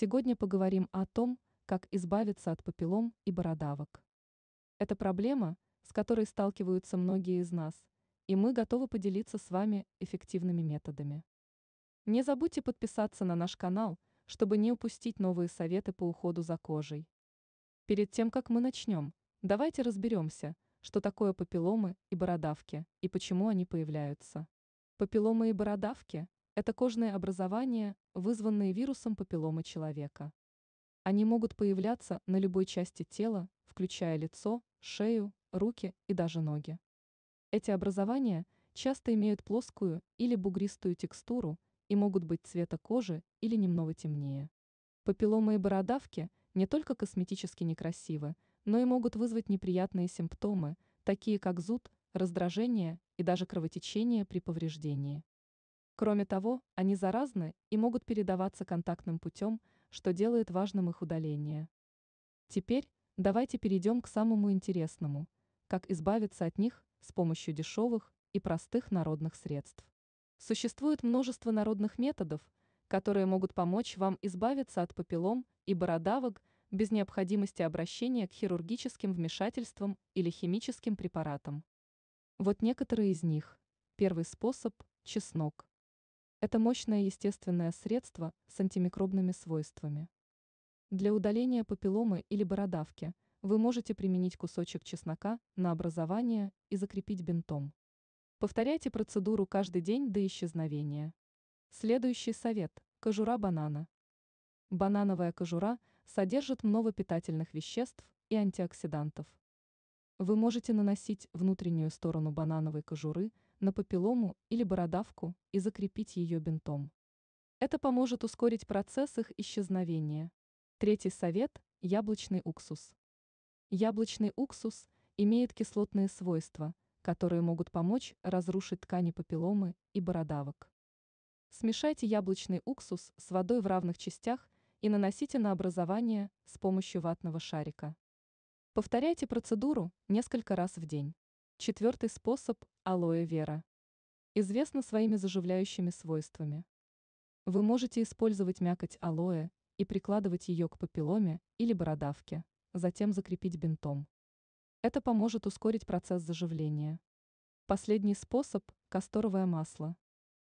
Сегодня поговорим о том, как избавиться от папиллом и бородавок. Это проблема, с которой сталкиваются многие из нас, и мы готовы поделиться с вами эффективными методами. Не забудьте подписаться на наш канал, чтобы не упустить новые советы по уходу за кожей. Перед тем, как мы начнем, давайте разберемся, что такое папилломы и бородавки и почему они появляются. Папилломы и бородавки это кожные образования, вызванные вирусом папилломы человека. Они могут появляться на любой части тела, включая лицо, шею, руки и даже ноги. Эти образования часто имеют плоскую или бугристую текстуру и могут быть цвета кожи или немного темнее. Папилломы и бородавки не только косметически некрасивы, но и могут вызвать неприятные симптомы, такие как зуд, раздражение и даже кровотечение при повреждении. Кроме того, они заразны и могут передаваться контактным путем, что делает важным их удаление. Теперь давайте перейдем к самому интересному – как избавиться от них с помощью дешевых и простых народных средств. Существует множество народных методов, которые могут помочь вам избавиться от папиллом и бородавок без необходимости обращения к хирургическим вмешательствам или химическим препаратам. Вот некоторые из них. Первый способ – чеснок. Это мощное естественное средство с антимикробными свойствами. Для удаления папилломы или бородавки вы можете применить кусочек чеснока на образование и закрепить бинтом. Повторяйте процедуру каждый день до исчезновения. Следующий совет – кожура банана. Банановая кожура содержит много питательных веществ и антиоксидантов. Вы можете наносить внутреннюю сторону банановой кожуры – на папиллому или бородавку и закрепить ее бинтом. Это поможет ускорить процесс их исчезновения. Третий совет – яблочный уксус. Яблочный уксус имеет кислотные свойства, которые могут помочь разрушить ткани папилломы и бородавок. Смешайте яблочный уксус с водой в равных частях и наносите на образование с помощью ватного шарика. Повторяйте процедуру несколько раз в день. Четвертый способ – алоэ вера. Известна своими заживляющими свойствами. Вы можете использовать мякоть алоэ и прикладывать ее к папилломе или бородавке, затем закрепить бинтом. Это поможет ускорить процесс заживления. Последний способ – касторовое масло.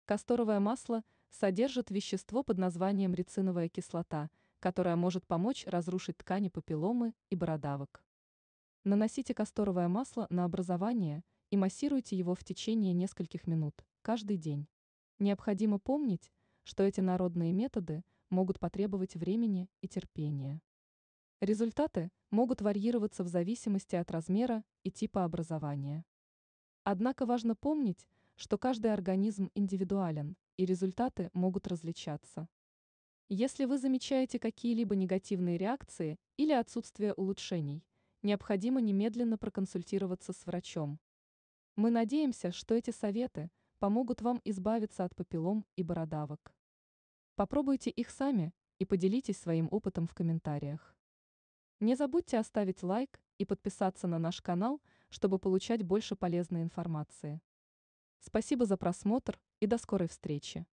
Касторовое масло содержит вещество под названием рециновая кислота, которая может помочь разрушить ткани папилломы и бородавок. Наносите касторовое масло на образование и массируйте его в течение нескольких минут каждый день. Необходимо помнить, что эти народные методы могут потребовать времени и терпения. Результаты могут варьироваться в зависимости от размера и типа образования. Однако важно помнить, что каждый организм индивидуален, и результаты могут различаться. Если вы замечаете какие-либо негативные реакции или отсутствие улучшений, необходимо немедленно проконсультироваться с врачом. Мы надеемся, что эти советы помогут вам избавиться от папиллом и бородавок. Попробуйте их сами и поделитесь своим опытом в комментариях. Не забудьте оставить лайк и подписаться на наш канал, чтобы получать больше полезной информации. Спасибо за просмотр и до скорой встречи!